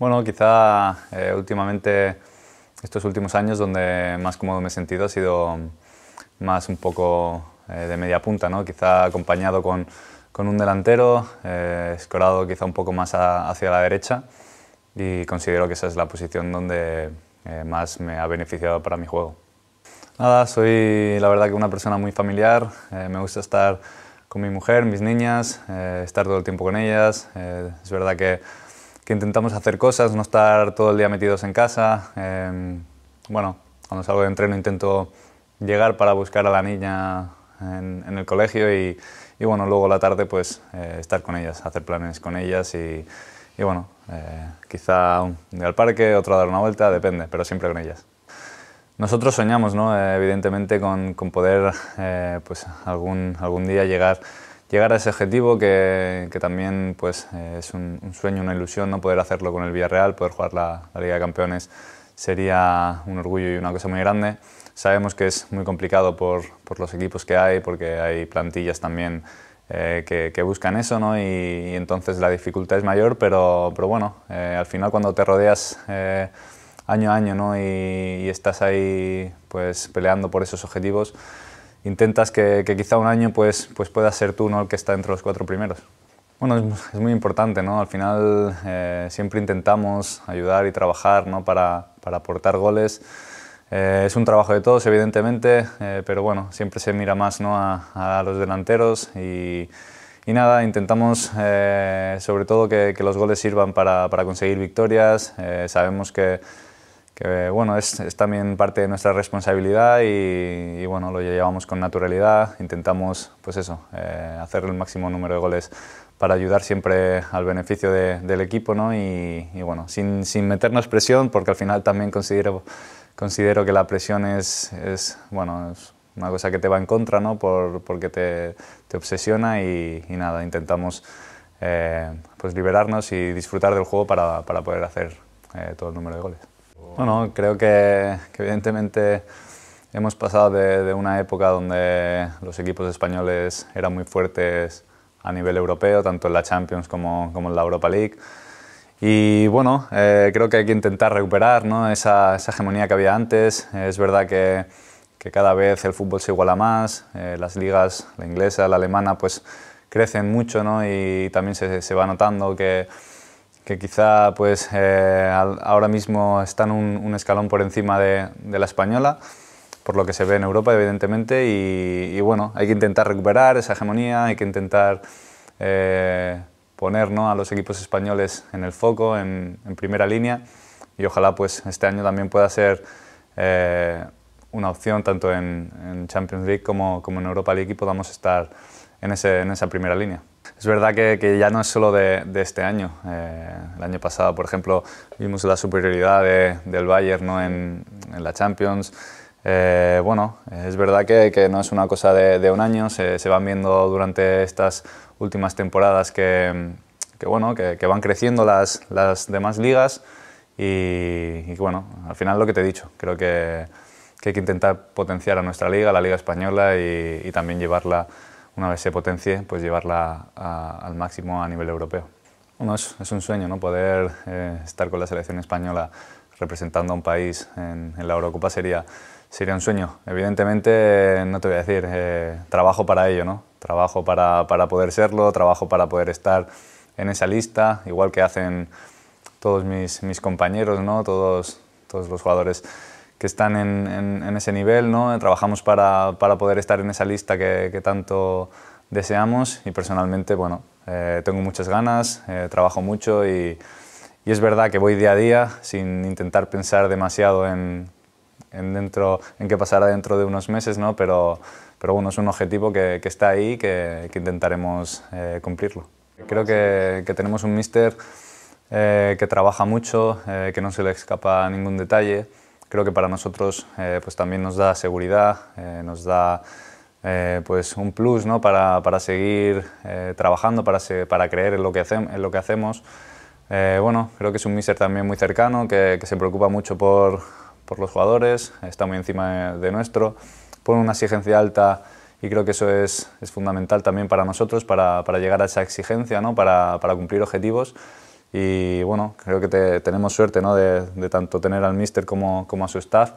Bueno, quizá eh, últimamente, estos últimos años, donde más cómodo me he sentido ha sido más un poco eh, de media punta, ¿no? quizá acompañado con, con un delantero, eh, escorado quizá un poco más hacia la derecha y considero que esa es la posición donde eh, más me ha beneficiado para mi juego. Nada, soy la verdad que una persona muy familiar, me gusta estar con mi mujer, mis niñas, estar todo el tiempo con ellas, es verdad que intentamos hacer cosas, no estar todo el día metidos en casa. Em, bueno, cuando salgo de entreno intento llegar para buscar a la niña en, el colegio y, bueno, luego la tarde pues eh, estar con ellas, hacer planes con ellas y, bueno, eh, quizá un día al parque, otro a dar una vuelta, depende, pero siempre con ellas. Nosotros soñamos, eh, evidentemente, con, poder pues algún, algún día llegar llegar a ese objetivo que, también pues, es un, sueño, una ilusión, no poder hacerlo con el Villarreal, poder jugar la, Liga de Campeones sería un orgullo y una cosa muy grande. Sabemos que es muy complicado por, por los equipos que hay, porque hay plantillas también eh, que, buscan eso, ¿no? y, entonces la dificultad es mayor, pero, pero bueno, eh, al final cuando te rodeas eh, año a año ¿no? y, y, estás ahí pues, peleando por esos objetivos, intentas que, quizá un año pues, pues puedas ser tú ¿no? el que está entre los cuatro primeros. Bueno, es, muy importante, ¿no? Al final eh, siempre intentamos ayudar y trabajar ¿no? para, para aportar goles. Eh, es un trabajo de todos, evidentemente, eh, pero bueno, siempre se mira más ¿no? a, los delanteros y, y nada, intentamos sobre todo que, que, los goles sirvan para, para conseguir victorias. sabemos que bueno, es, también parte de nuestra responsabilidad y, bueno, lo llevamos con naturalidad, intentamos pues eso, eh, hacer el máximo número de goles para ayudar siempre al beneficio del equipo ¿no? y, bueno, sin, meternos presión porque al final también considero, considero que la presión es, bueno, es una cosa que te va en contra ¿no? porque te, obsesiona y, nada, intentamos eh, pues liberarnos y disfrutar del juego para, poder hacer eh, todo el número de goles. Bueno, creo que, evidentemente hemos pasado de, una época donde los equipos españoles eran muy fuertes a nivel europeo, tanto en la Champions como, en la Europa League. Y bueno, eh, creo que hay que intentar recuperar esa, hegemonía que había antes. Es verdad que, cada vez el fútbol se iguala más, eh, las ligas, la inglesa, la alemana, pues crecen mucho ¿no? y también se, se va notando que que quizá pues, eh, ahora mismo están un, escalón por encima de, la española, por lo que se ve en Europa, evidentemente, y, bueno, hay que intentar recuperar esa hegemonía, hay que intentar eh, poner a los equipos españoles en el foco, en, primera línea, y ojalá pues, este año también pueda ser eh, una opción tanto en, Champions League como, como, en Europa League y podamos estar en esa primera línea. Es verdad que, ya no es solo de, este año. Eh, el año pasado, por ejemplo, vimos la superioridad del Bayern ¿no? en, la Champions. Eh, bueno, es verdad que, no es una cosa de, un año, se, van viendo durante estas últimas temporadas que, bueno, que, van creciendo las, demás ligas y, bueno, al final lo que te he dicho, creo que, hay que intentar potenciar a nuestra liga, la liga española y, y también llevarla una vez se potencie, pues llevarla al máximo a nivel europeo. Bueno, es, un sueño, ¿no? Poder eh, estar con la selección española representando a un país en, la Eurocopa sería, sería un sueño. Evidentemente, no te voy a decir, eh, trabajo para ello, ¿no? Trabajo para, para poder serlo, trabajo para poder estar en esa lista, igual que hacen todos mis, mis compañeros, ¿no? todos, todos los jugadores que están en, ese nivel, ¿no? Trabajamos para, poder estar en esa lista que, tanto deseamos y personalmente, bueno, eh, tengo muchas ganas, eh, trabajo mucho y, es verdad que voy día a día sin intentar pensar demasiado en, dentro, en qué pasará dentro de unos meses, ¿no? Pero, pero bueno, es un objetivo que, está ahí y que, intentaremos eh, cumplirlo. Creo que, que tenemos un mister que trabaja mucho, que no se le escapa ningún detalle, creo que para nosotros eh, pues también nos da seguridad, eh, nos da eh, pues un plus ¿no? para, para seguir trabajando, para, para creer en lo que, en lo que hacemos. bueno, creo que es un míster también muy cercano, que, que se preocupa mucho por, por, los jugadores, está muy encima de, de, nuestro, pone una exigencia alta y creo que eso es, es fundamental también para nosotros, para, para, llegar a esa exigencia, ¿no? para, para cumplir objetivos y bueno, creo que tenemos suerte de, tanto tener al míster como, como, a su staff,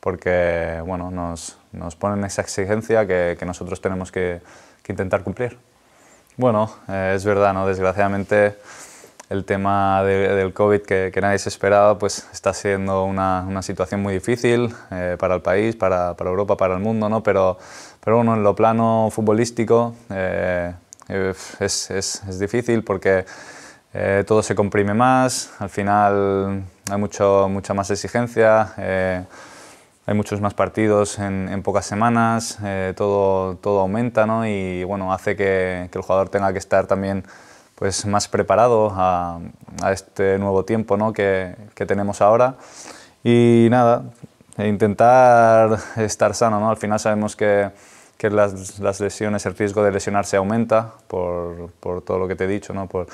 porque bueno, nos, nos ponen esa exigencia que, nosotros tenemos que, intentar cumplir. Bueno, eh, es verdad, ¿no? desgraciadamente el tema del COVID que, nadie se esperaba pues está siendo una, situación muy difícil eh, para el país, para, Europa, para el mundo, ¿no? pero, pero uno en lo plano futbolístico eh, es, es difícil porque eh, todo se comprime más, al final hay mucho, mucha más exigencia, eh, hay muchos más partidos en, pocas semanas, eh, todo, todo aumenta ¿no? y bueno, hace que, el jugador tenga que estar también pues, más preparado a, este nuevo tiempo que, que, tenemos ahora. Y nada, intentar estar sano, ¿no? al final sabemos que que las, lesiones, el riesgo de lesionarse aumenta por, todo lo que te he dicho, ¿no? por,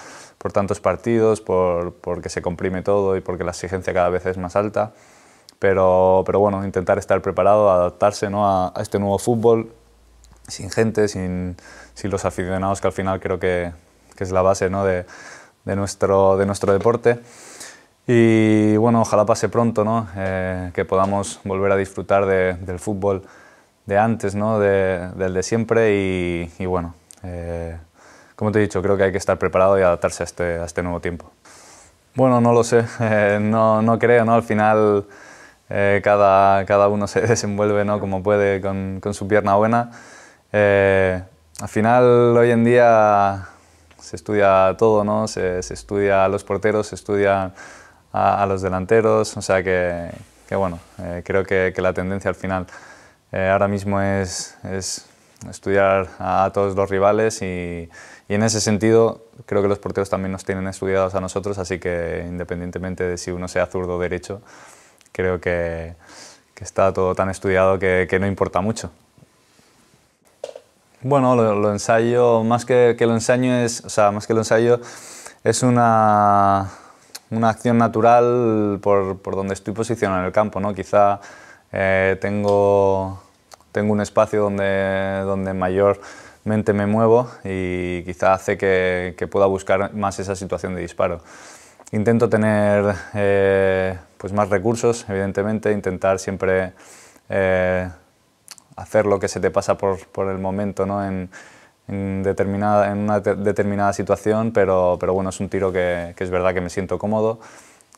tantos partidos, porque se comprime todo y porque la exigencia cada vez es más alta. Pero, bueno, intentar estar preparado, adaptarse a, este nuevo fútbol, sin gente, sin, los aficionados, que al final creo que, es la base de, nuestro, de nuestro deporte. Y bueno, ojalá pase pronto, ¿no? Eh, que podamos volver a disfrutar del fútbol de antes, ¿no? del de siempre y, bueno, eh, como te he dicho, creo que hay que estar preparado y adaptarse a este, este nuevo tiempo. Bueno, no lo sé, eh, no, no, creo, ¿no? Al final eh, cada, cada, uno se desenvuelve ¿no? como puede con, su pierna buena. al final hoy en día se estudia todo, ¿no? Se, estudia a los porteros, se estudia a, los delanteros, o sea que, bueno, creo que, que la tendencia al final eh, ahora mismo es, estudiar a, todos los rivales y, en ese sentido creo que los porteros también nos tienen estudiados a nosotros, así que independientemente de si uno sea zurdo o derecho, creo que, está todo tan estudiado que, no importa mucho. Bueno, lo, lo ensayo, más que, que, lo ensayo es, o sea, más que lo ensayo, es una, una acción natural por, por donde estoy posicionado en el campo, ¿no? Quizá eh, tengo, tengo un espacio donde, donde mayormente me muevo y quizá hace que, pueda buscar más esa situación de disparo. Intento tener eh, pues más recursos, evidentemente, intentar siempre eh, hacer lo que se te pasa por, por el momento ¿no? en, en, determinada, en una determinada situación, pero, pero bueno, es un tiro que es verdad que me siento cómodo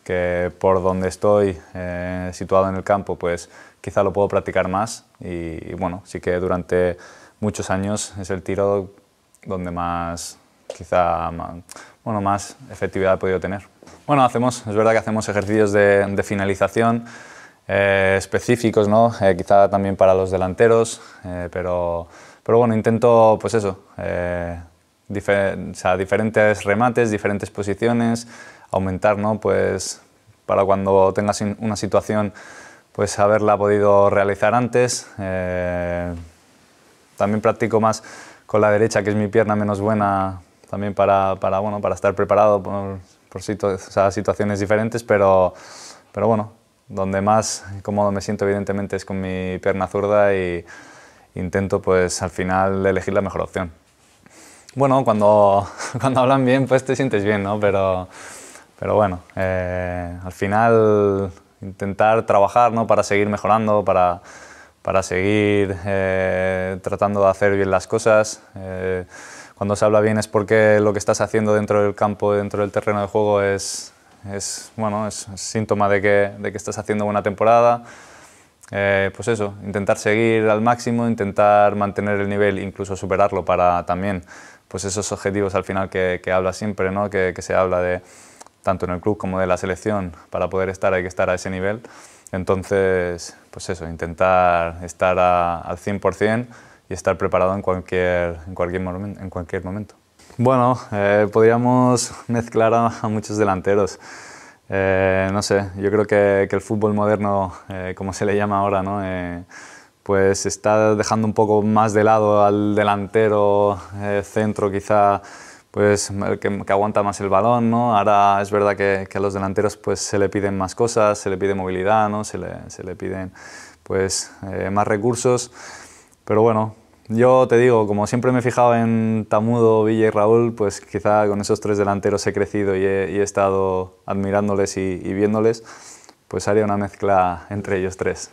que por donde estoy eh, situado en el campo, pues quizá lo puedo practicar más y, bueno, sí que durante muchos años es el tiro donde más, quizá, bueno, más efectividad he podido tener. Bueno, hacemos, es verdad que hacemos ejercicios de, finalización eh, específicos, ¿no? Eh, quizá también para los delanteros, pero, pero bueno, intento, pues eso, diferentes remates, diferentes posiciones, aumentar, ¿no? Pues para cuando tengas una situación, pues haberla podido realizar antes. Eh, también practico más con la derecha, que es mi pierna menos buena, también para, bueno, para estar preparado por, por situaciones diferentes, pero, pero bueno, donde más cómodo me siento evidentemente es con mi pierna zurda y intento pues al final elegir la mejor opción. Bueno, cuando, cuando hablan bien pues te sientes bien, ¿no? Pero, pero bueno, eh, al final intentar trabajar ¿no? para seguir mejorando, para, para seguir eh, tratando de hacer bien las cosas. Eh, cuando se habla bien es porque lo que estás haciendo dentro del campo, dentro del terreno de juego, es, es bueno, es, síntoma de que, de que, estás haciendo buena temporada. pues eso, intentar seguir al máximo, intentar mantener el nivel, incluso superarlo para también pues esos objetivos al final que, habla siempre, ¿no? que se habla de tanto en el club como de la selección, para poder estar hay que estar a ese nivel. Entonces, pues eso, intentar estar al 100% y estar preparado en cualquier, en cualquier, en cualquier momento. Bueno, eh, podríamos mezclar a, muchos delanteros. Eh, no sé, yo creo que, el fútbol moderno, eh, como se le llama ahora, ¿no? pues está dejando un poco más de lado al delantero centro quizá pues el que, que, aguanta más el balón, ¿no? Ahora es verdad que, a los delanteros pues se le piden más cosas, se le pide movilidad, ¿no? Se le, piden pues eh, más recursos, pero bueno, yo te digo, como siempre me he fijado en Tamudo, Villa y Raúl, pues quizá con esos tres delanteros he crecido y he, estado admirándoles y, viéndoles, pues haría una mezcla entre ellos tres.